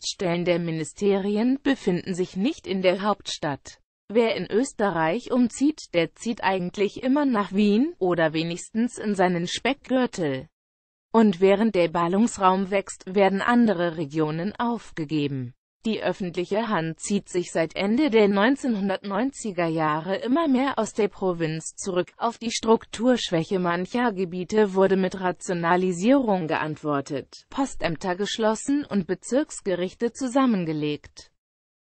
Dienststellen der Ministerien befinden sich nicht in der Hauptstadt. Wer in Österreich umzieht, der zieht eigentlich immer nach Wien, oder wenigstens in seinen Speckgürtel. Und während der Ballungsraum wächst, werden andere Regionen aufgegeben. Die öffentliche Hand zieht sich seit Ende der 1990er Jahre immer mehr aus der Provinz zurück. Auf die Strukturschwäche mancher Gebiete wurde mit Rationalisierung geantwortet, Postämter geschlossen und Bezirksgerichte zusammengelegt.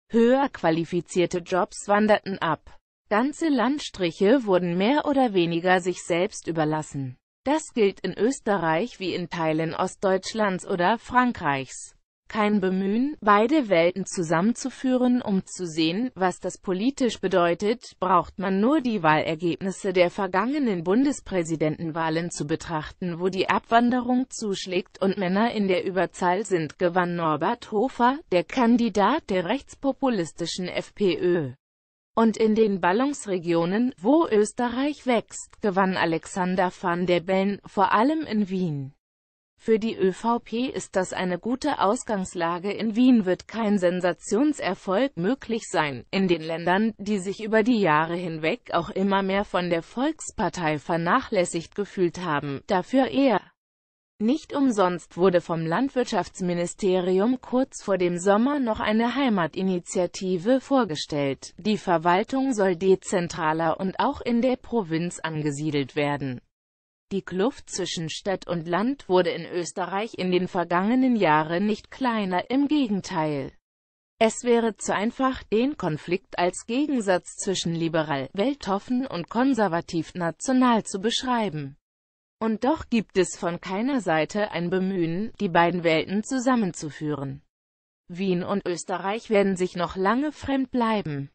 Höher qualifizierte Jobs wanderten ab. Ganze Landstriche wurden mehr oder weniger sich selbst überlassen. Das gilt in Österreich wie in Teilen Ostdeutschlands oder Frankreichs kein Bemühen, beide Welten zusammenzuführen, um zu sehen, was das politisch bedeutet, braucht man nur die Wahlergebnisse der vergangenen Bundespräsidentenwahlen zu betrachten, wo die Abwanderung zuschlägt und Männer in der Überzahl sind, gewann Norbert Hofer, der Kandidat der rechtspopulistischen FPÖ. Und in den Ballungsregionen, wo Österreich wächst, gewann Alexander van der Bellen, vor allem in Wien. Für die ÖVP ist das eine gute Ausgangslage. In Wien wird kein Sensationserfolg möglich sein. In den Ländern, die sich über die Jahre hinweg auch immer mehr von der Volkspartei vernachlässigt gefühlt haben, dafür eher. Nicht umsonst wurde vom Landwirtschaftsministerium kurz vor dem Sommer noch eine Heimatinitiative vorgestellt. Die Verwaltung soll dezentraler und auch in der Provinz angesiedelt werden. Die Kluft zwischen Stadt und Land wurde in Österreich in den vergangenen Jahren nicht kleiner, im Gegenteil. Es wäre zu einfach, den Konflikt als Gegensatz zwischen liberal, weltoffen und konservativ national zu beschreiben. Und doch gibt es von keiner Seite ein Bemühen, die beiden Welten zusammenzuführen. Wien und Österreich werden sich noch lange fremd bleiben.